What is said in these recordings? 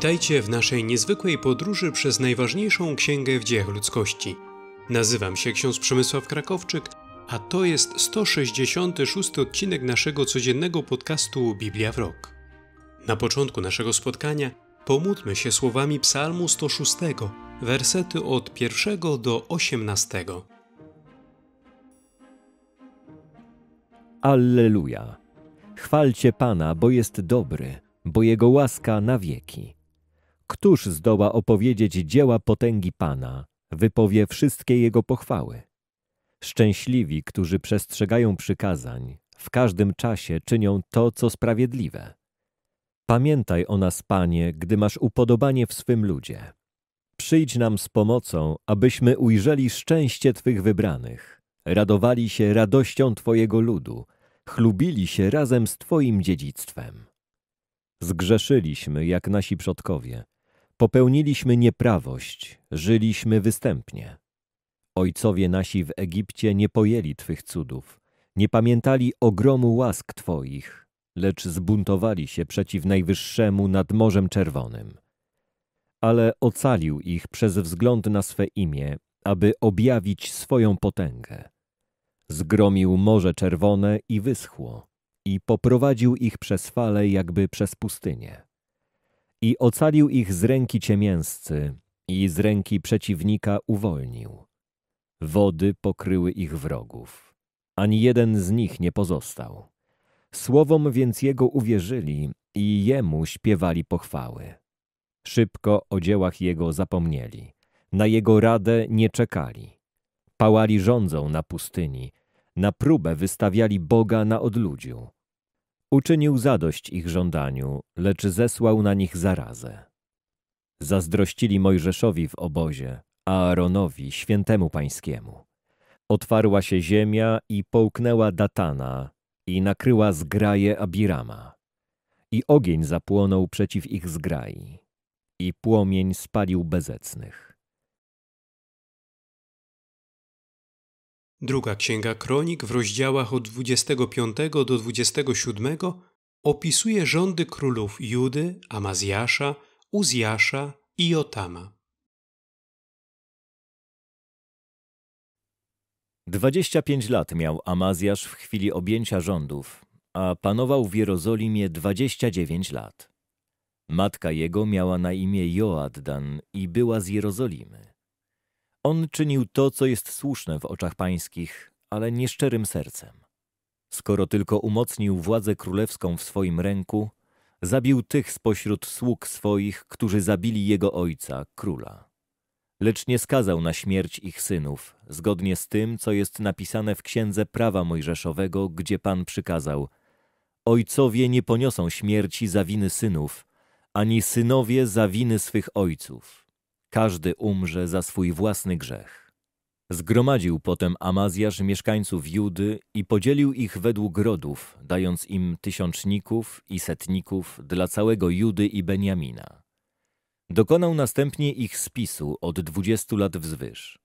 Witajcie w naszej niezwykłej podróży przez najważniejszą księgę w dziejach ludzkości. Nazywam się ksiądz Przemysław Krakowczyk, a to jest 166 odcinek naszego codziennego podcastu Biblia w Rok. Na początku naszego spotkania pomódlmy się słowami Psalmu 106, wersety od 1 do 18. Alleluja! Chwalcie Pana, bo jest dobry, bo Jego łaska na wieki. Któż zdoła opowiedzieć dzieła potęgi Pana, wypowie wszystkie Jego pochwały? Szczęśliwi, którzy przestrzegają przykazań, w każdym czasie czynią to, co sprawiedliwe. Pamiętaj o nas, Panie, gdy masz upodobanie w swym ludzie. Przyjdź nam z pomocą, abyśmy ujrzeli szczęście Twych wybranych, radowali się radością Twojego ludu, chlubili się razem z Twoim dziedzictwem. Zgrzeszyliśmy, jak nasi przodkowie, Popełniliśmy nieprawość, żyliśmy występnie. Ojcowie nasi w Egipcie nie pojęli Twych cudów, nie pamiętali ogromu łask Twoich, lecz zbuntowali się przeciw Najwyższemu nad Morzem Czerwonym. Ale ocalił ich przez wzgląd na swe imię, aby objawić swoją potęgę. Zgromił Morze Czerwone i wyschło, i poprowadził ich przez fale jakby przez pustynię i ocalił ich z ręki ciemięscy i z ręki przeciwnika uwolnił. Wody pokryły ich wrogów. Ani jeden z nich nie pozostał. Słowom więc Jego uwierzyli i Jemu śpiewali pochwały. Szybko o dziełach Jego zapomnieli. Na Jego radę nie czekali. Pałali rządzą na pustyni. Na próbę wystawiali Boga na odludziu Uczynił zadość ich żądaniu, lecz zesłał na nich zarazę. Zazdrościli Mojżeszowi w obozie, Aaronowi, świętemu pańskiemu. Otwarła się ziemia i połknęła Datana i nakryła zgraje Abirama. I ogień zapłonął przeciw ich zgrai, i płomień spalił bezecnych. Druga księga kronik w rozdziałach od 25 do 27 opisuje rządy królów Judy, Amazjasza, Uzjasza i Otama. 25 lat miał Amazjasz w chwili objęcia rządów, a panował w Jerozolimie 29 lat. Matka jego miała na imię Joaddan i była z Jerozolimy. On czynił to, co jest słuszne w oczach pańskich, ale nieszczerym sercem. Skoro tylko umocnił władzę królewską w swoim ręku, zabił tych spośród sług swoich, którzy zabili jego ojca, króla. Lecz nie skazał na śmierć ich synów, zgodnie z tym, co jest napisane w Księdze Prawa Mojżeszowego, gdzie Pan przykazał Ojcowie nie poniosą śmierci za winy synów, ani synowie za winy swych ojców każdy umrze za swój własny grzech. Zgromadził potem Amazjasz mieszkańców Judy i podzielił ich według rodów, dając im tysiączników i setników dla całego Judy i Beniamina. Dokonał następnie ich spisu od dwudziestu lat wzwyż.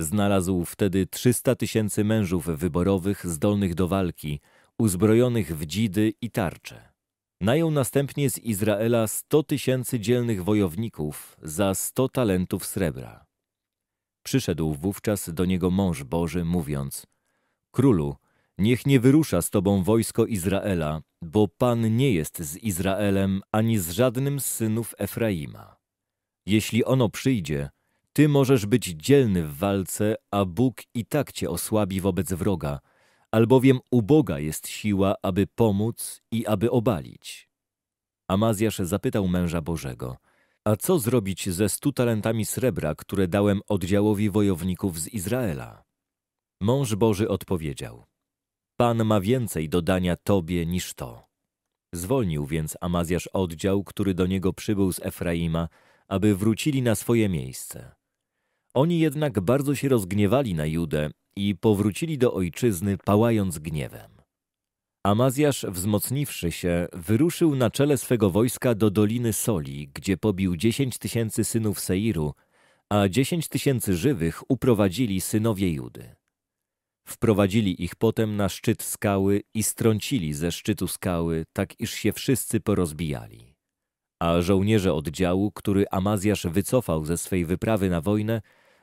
Znalazł wtedy trzysta tysięcy mężów wyborowych zdolnych do walki, uzbrojonych w dzidy i tarcze. Najął następnie z Izraela 100 tysięcy dzielnych wojowników za 100 talentów srebra. Przyszedł wówczas do niego mąż Boży, mówiąc Królu, niech nie wyrusza z tobą wojsko Izraela, bo Pan nie jest z Izraelem ani z żadnym z synów Efraima. Jeśli ono przyjdzie, ty możesz być dzielny w walce, a Bóg i tak cię osłabi wobec wroga – albowiem uboga jest siła, aby pomóc i aby obalić. Amazjasz zapytał męża Bożego, a co zrobić ze stu talentami srebra, które dałem oddziałowi wojowników z Izraela? Mąż Boży odpowiedział, Pan ma więcej dodania Tobie niż to. Zwolnił więc Amazjasz oddział, który do niego przybył z Efraima, aby wrócili na swoje miejsce. Oni jednak bardzo się rozgniewali na Judę i powrócili do ojczyzny, pałając gniewem. Amazjasz, wzmocniwszy się, wyruszył na czele swego wojska do Doliny Soli, gdzie pobił dziesięć tysięcy synów Seiru, a dziesięć tysięcy żywych uprowadzili synowie Judy. Wprowadzili ich potem na szczyt skały i strącili ze szczytu skały, tak iż się wszyscy porozbijali. A żołnierze oddziału, który Amazjasz wycofał ze swej wyprawy na wojnę,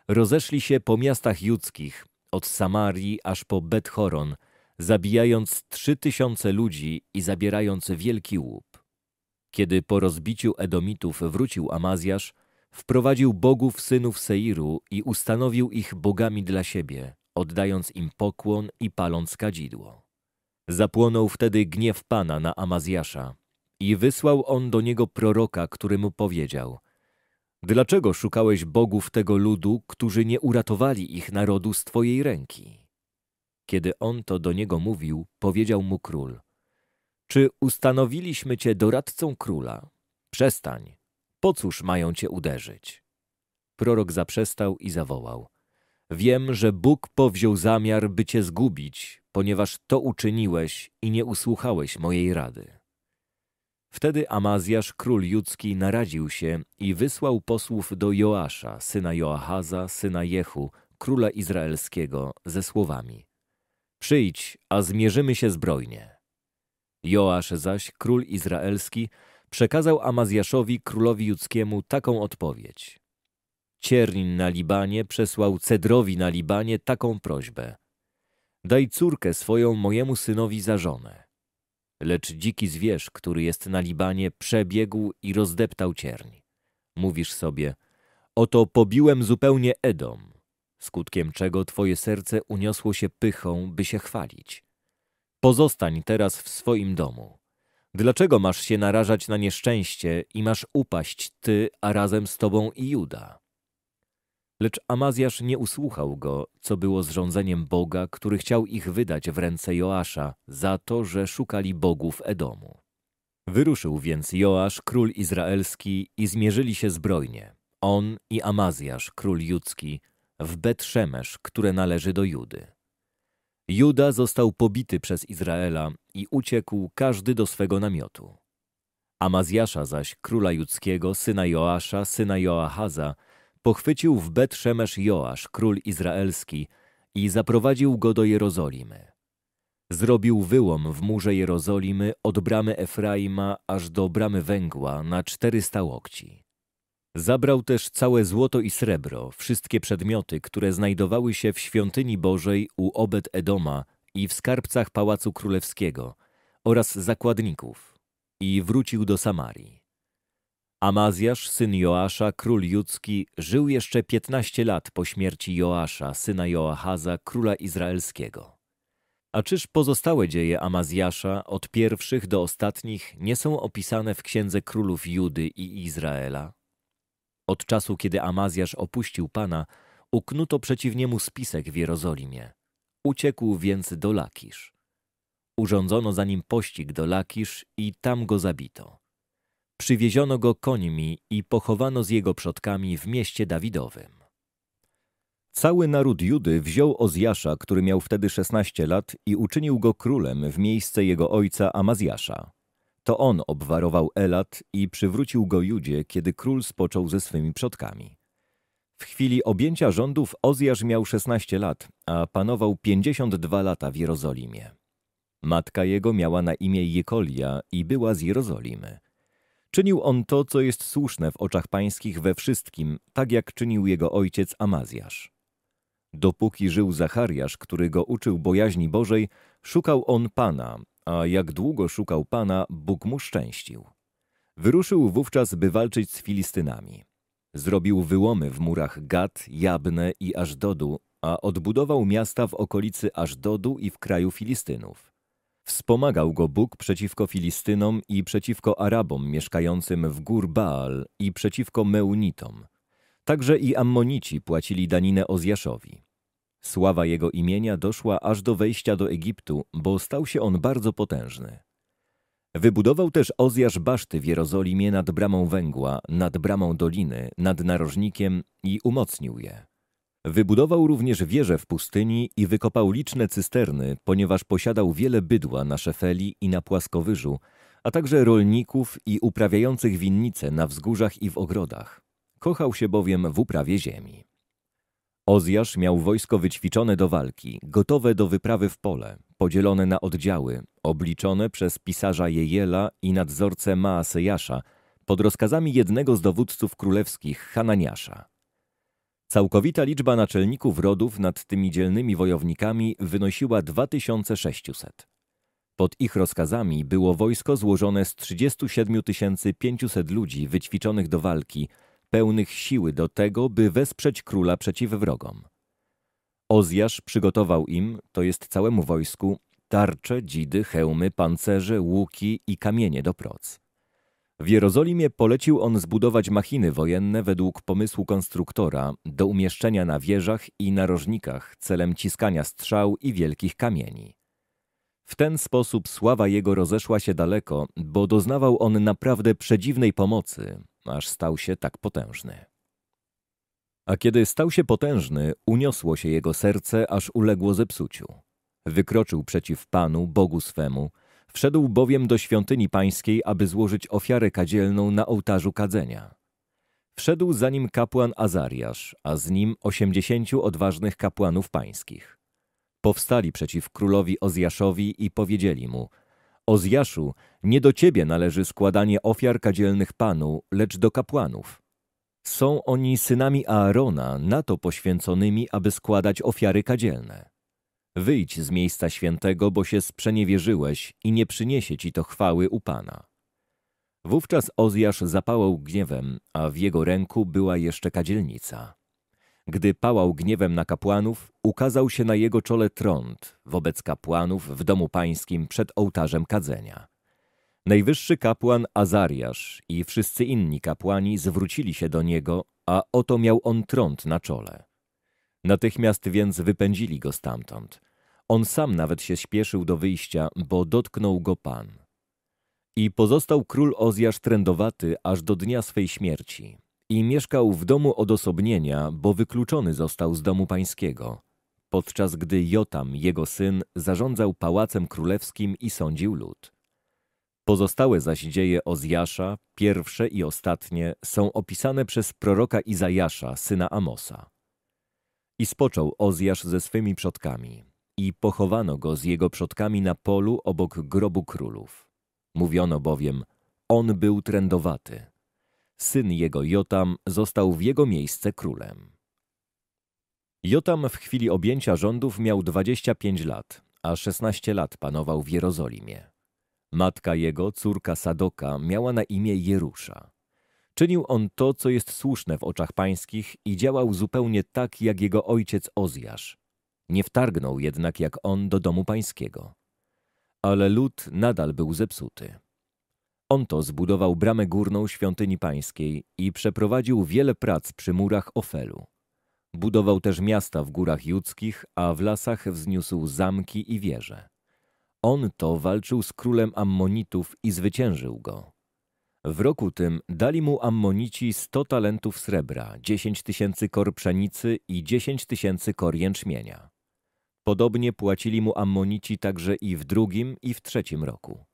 rozeszli się po miastach judzkich, od Samarii aż po Bethoron, zabijając trzy tysiące ludzi i zabierając wielki łup. Kiedy po rozbiciu Edomitów wrócił Amazjasz, wprowadził bogów synów Seiru i ustanowił ich bogami dla siebie, oddając im pokłon i paląc kadzidło. Zapłonął wtedy gniew Pana na Amazjasza i wysłał on do niego proroka, który mu powiedział – Dlaczego szukałeś bogów tego ludu, którzy nie uratowali ich narodu z twojej ręki? Kiedy on to do niego mówił, powiedział mu król. Czy ustanowiliśmy cię doradcą króla? Przestań. Po cóż mają cię uderzyć? Prorok zaprzestał i zawołał. Wiem, że Bóg powziął zamiar, by cię zgubić, ponieważ to uczyniłeś i nie usłuchałeś mojej rady. Wtedy Amazjasz, król judzki, naradził się i wysłał posłów do Joasza, syna Joahaza, syna Jehu, króla izraelskiego, ze słowami Przyjdź, a zmierzymy się zbrojnie. Joasz zaś, król izraelski, przekazał Amazjaszowi, królowi judzkiemu, taką odpowiedź. Cierń na Libanie przesłał Cedrowi na Libanie taką prośbę. Daj córkę swoją mojemu synowi za żonę lecz dziki zwierz, który jest na Libanie, przebiegł i rozdeptał cierń. Mówisz sobie, oto pobiłem zupełnie Edom, skutkiem czego twoje serce uniosło się pychą, by się chwalić. Pozostań teraz w swoim domu. Dlaczego masz się narażać na nieszczęście i masz upaść ty, a razem z tobą i Juda? Lecz Amazjasz nie usłuchał go, co było zrządzeniem Boga, który chciał ich wydać w ręce Joasza za to, że szukali bogów Edomu. Wyruszył więc Joasz, król izraelski, i zmierzyli się zbrojnie, on i Amazjasz, król judzki, w Betrzemesz, które należy do Judy. Juda został pobity przez Izraela i uciekł każdy do swego namiotu. Amazjasza zaś, króla judzkiego, syna Joasza, syna Joachaza, pochwycił w Bet Szemesz Joasz, król izraelski, i zaprowadził go do Jerozolimy. Zrobił wyłom w murze Jerozolimy od bramy Efraima aż do bramy węgła na czterysta łokci. Zabrał też całe złoto i srebro, wszystkie przedmioty, które znajdowały się w świątyni Bożej u Obed Edoma i w skarbcach Pałacu Królewskiego oraz zakładników i wrócił do Samarii. Amazjasz, syn Joasza, król judzki, żył jeszcze piętnaście lat po śmierci Joasza, syna Joachaza, króla izraelskiego. A czyż pozostałe dzieje Amazjasza, od pierwszych do ostatnich, nie są opisane w Księdze Królów Judy i Izraela? Od czasu, kiedy Amazjasz opuścił Pana, uknuto przeciw niemu spisek w Jerozolimie. Uciekł więc do Lakisz. Urządzono za nim pościg do Lakisz i tam go zabito. Przywieziono go końmi i pochowano z jego przodkami w mieście Dawidowym. Cały naród Judy wziął Ozjasza, który miał wtedy 16 lat i uczynił go królem w miejsce jego ojca Amazjasza. To on obwarował Elat i przywrócił go Judzie, kiedy król spoczął ze swymi przodkami. W chwili objęcia rządów Ozjasz miał 16 lat, a panował 52 lata w Jerozolimie. Matka jego miała na imię Jekolia i była z Jerozolimy. Czynił on to, co jest słuszne w oczach pańskich we wszystkim, tak jak czynił jego ojciec Amazjasz. Dopóki żył Zachariasz, który go uczył bojaźni Bożej, szukał on Pana, a jak długo szukał Pana, Bóg mu szczęścił. Wyruszył wówczas, by walczyć z Filistynami. Zrobił wyłomy w murach Gad, Jabne i Ażdodu, a odbudował miasta w okolicy Ażdodu i w kraju Filistynów. Wspomagał go Bóg przeciwko Filistynom i przeciwko Arabom mieszkającym w gór Baal i przeciwko Meunitom. Także i Ammonici płacili daninę Ozjaszowi. Sława jego imienia doszła aż do wejścia do Egiptu, bo stał się on bardzo potężny. Wybudował też Ozjasz baszty w Jerozolimie nad Bramą Węgła, nad Bramą Doliny, nad Narożnikiem i umocnił je. Wybudował również wieże w pustyni i wykopał liczne cysterny, ponieważ posiadał wiele bydła na szefeli i na płaskowyżu, a także rolników i uprawiających winnice na wzgórzach i w ogrodach. Kochał się bowiem w uprawie ziemi. Ozjasz miał wojsko wyćwiczone do walki, gotowe do wyprawy w pole, podzielone na oddziały, obliczone przez pisarza Jejela i nadzorcę Maasejasza, pod rozkazami jednego z dowódców królewskich, Hananiasza. Całkowita liczba naczelników rodów nad tymi dzielnymi wojownikami wynosiła 2600. Pod ich rozkazami było wojsko złożone z 37 500 ludzi wyćwiczonych do walki, pełnych siły do tego, by wesprzeć króla przeciw wrogom. Ozjasz przygotował im, to jest całemu wojsku, tarcze, dzidy, hełmy, pancerze, łuki i kamienie do proc. W Jerozolimie polecił on zbudować machiny wojenne według pomysłu konstruktora do umieszczenia na wieżach i narożnikach celem ciskania strzał i wielkich kamieni. W ten sposób sława jego rozeszła się daleko, bo doznawał on naprawdę przedziwnej pomocy, aż stał się tak potężny. A kiedy stał się potężny, uniosło się jego serce, aż uległo zepsuciu. Wykroczył przeciw Panu, Bogu swemu, Wszedł bowiem do świątyni pańskiej, aby złożyć ofiarę kadzielną na ołtarzu kadzenia. Wszedł za nim kapłan Azariasz, a z nim osiemdziesięciu odważnych kapłanów pańskich. Powstali przeciw królowi Ozjaszowi i powiedzieli mu – Ozjaszu, nie do ciebie należy składanie ofiar kadzielnych panu, lecz do kapłanów. Są oni synami Aarona, na to poświęconymi, aby składać ofiary kadzielne. Wyjdź z miejsca świętego, bo się sprzeniewierzyłeś i nie przyniesie ci to chwały u Pana. Wówczas Ozjasz zapałał gniewem, a w jego ręku była jeszcze kadzielnica. Gdy pałał gniewem na kapłanów, ukazał się na jego czole trąd wobec kapłanów w domu pańskim przed ołtarzem kadzenia. Najwyższy kapłan Azariasz i wszyscy inni kapłani zwrócili się do niego, a oto miał on trąd na czole. Natychmiast więc wypędzili go stamtąd – on sam nawet się śpieszył do wyjścia, bo dotknął go Pan. I pozostał król Ozjasz trędowaty aż do dnia swej śmierci. I mieszkał w domu odosobnienia, bo wykluczony został z domu pańskiego, podczas gdy Jotam, jego syn, zarządzał pałacem królewskim i sądził lud. Pozostałe zaś dzieje Ozjasza, pierwsze i ostatnie, są opisane przez proroka Izajasza, syna Amosa. I spoczął Ozjasz ze swymi przodkami, i pochowano go z jego przodkami na polu obok grobu królów. Mówiono bowiem, on był trędowaty. Syn jego Jotam został w jego miejsce królem. Jotam w chwili objęcia rządów miał 25 lat, a 16 lat panował w Jerozolimie. Matka jego, córka Sadoka, miała na imię Jerusza. Czynił on to, co jest słuszne w oczach pańskich i działał zupełnie tak, jak jego ojciec Ozjasz, nie wtargnął jednak jak on do domu pańskiego. Ale lud nadal był zepsuty. On to zbudował bramę górną świątyni pańskiej i przeprowadził wiele prac przy murach Ofelu. Budował też miasta w górach judzkich, a w lasach wzniósł zamki i wieże. On to walczył z królem Ammonitów i zwyciężył go. W roku tym dali mu Ammonici sto talentów srebra, dziesięć tysięcy kor pszenicy i dziesięć tysięcy kor jęczmienia. Podobnie płacili mu ammonici także i w drugim i w trzecim roku.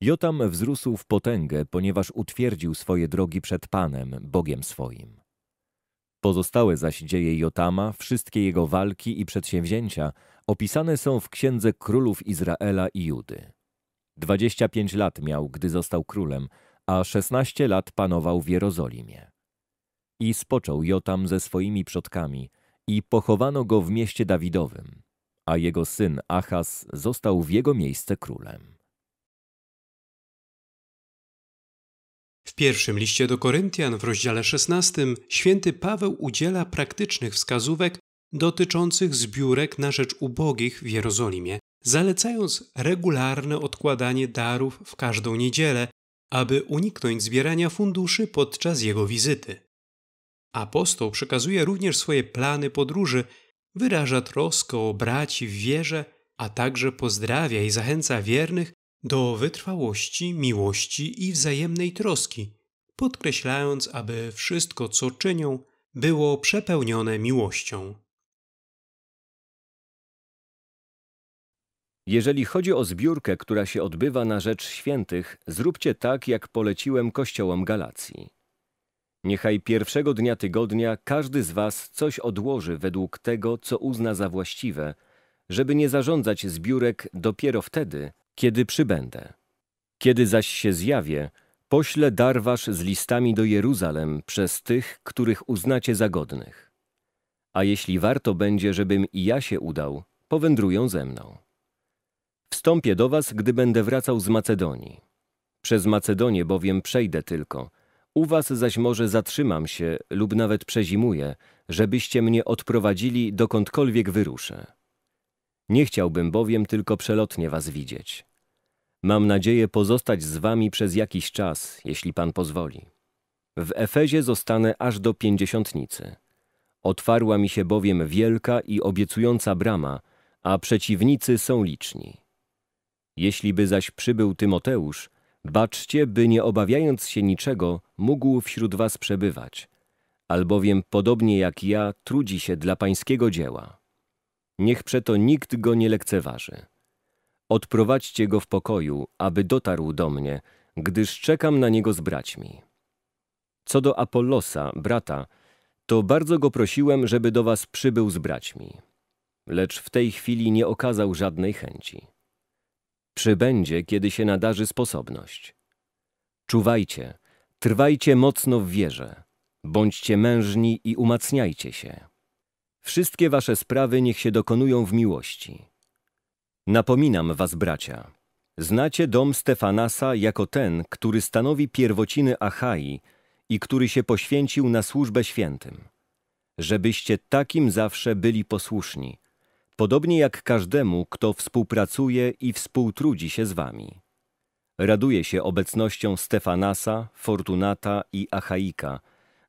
Jotam wzrósł w potęgę, ponieważ utwierdził swoje drogi przed Panem, Bogiem swoim. Pozostałe zaś dzieje Jotama, wszystkie jego walki i przedsięwzięcia opisane są w Księdze Królów Izraela i Judy. 25 lat miał, gdy został królem, a 16 lat panował w Jerozolimie. I spoczął Jotam ze swoimi przodkami i pochowano go w mieście Dawidowym a jego syn Achas został w jego miejsce królem. W pierwszym liście do Koryntian w rozdziale 16 święty Paweł udziela praktycznych wskazówek dotyczących zbiórek na rzecz ubogich w Jerozolimie, zalecając regularne odkładanie darów w każdą niedzielę, aby uniknąć zbierania funduszy podczas jego wizyty. Apostoł przekazuje również swoje plany podróży wyraża troskę o braci w wierze, a także pozdrawia i zachęca wiernych do wytrwałości, miłości i wzajemnej troski, podkreślając, aby wszystko, co czynią, było przepełnione miłością. Jeżeli chodzi o zbiórkę, która się odbywa na rzecz świętych, zróbcie tak, jak poleciłem kościołom Galacji. Niechaj pierwszego dnia tygodnia każdy z Was coś odłoży według tego, co uzna za właściwe, żeby nie zarządzać zbiórek dopiero wtedy, kiedy przybędę. Kiedy zaś się zjawię, poślę dar Wasz z listami do Jeruzalem przez tych, których uznacie za godnych. A jeśli warto będzie, żebym i ja się udał, powędrują ze mną. Wstąpię do Was, gdy będę wracał z Macedonii. Przez Macedonię bowiem przejdę tylko – u was zaś może zatrzymam się lub nawet przezimuję, żebyście mnie odprowadzili dokądkolwiek wyruszę. Nie chciałbym bowiem tylko przelotnie was widzieć. Mam nadzieję pozostać z wami przez jakiś czas, jeśli Pan pozwoli. W Efezie zostanę aż do pięćdziesiątnicy. Otwarła mi się bowiem wielka i obiecująca brama, a przeciwnicy są liczni. Jeśliby zaś przybył Tymoteusz, Baczcie, by nie obawiając się niczego, mógł wśród was przebywać, albowiem podobnie jak ja trudzi się dla pańskiego dzieła. Niech przeto nikt go nie lekceważy. Odprowadźcie go w pokoju, aby dotarł do mnie, gdyż czekam na niego z braćmi. Co do Apollosa, brata, to bardzo go prosiłem, żeby do was przybył z braćmi. Lecz w tej chwili nie okazał żadnej chęci. Przybędzie, kiedy się nadarzy sposobność. Czuwajcie, trwajcie mocno w wierze, bądźcie mężni i umacniajcie się. Wszystkie wasze sprawy niech się dokonują w miłości. Napominam was, bracia, znacie dom Stefanasa jako ten, który stanowi pierwociny Achai i który się poświęcił na służbę świętym, żebyście takim zawsze byli posłuszni – Podobnie jak każdemu, kto współpracuje i współtrudzi się z wami. Raduje się obecnością Stefanasa, Fortunata i Achaika,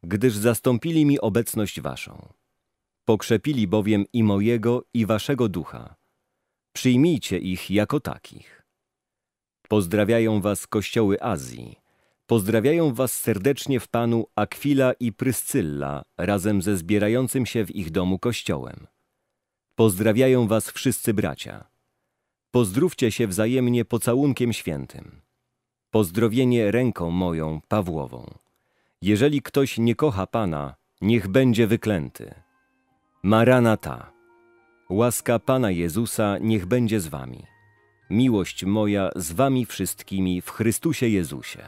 gdyż zastąpili mi obecność waszą. Pokrzepili bowiem i mojego, i waszego ducha. Przyjmijcie ich jako takich. Pozdrawiają was kościoły Azji. Pozdrawiają was serdecznie w Panu Akwila i Pryscylla razem ze zbierającym się w ich domu kościołem. Pozdrawiają was wszyscy bracia. Pozdrówcie się wzajemnie pocałunkiem świętym. Pozdrowienie ręką moją, Pawłową. Jeżeli ktoś nie kocha Pana, niech będzie wyklęty. ta. Łaska Pana Jezusa niech będzie z wami. Miłość moja z wami wszystkimi w Chrystusie Jezusie.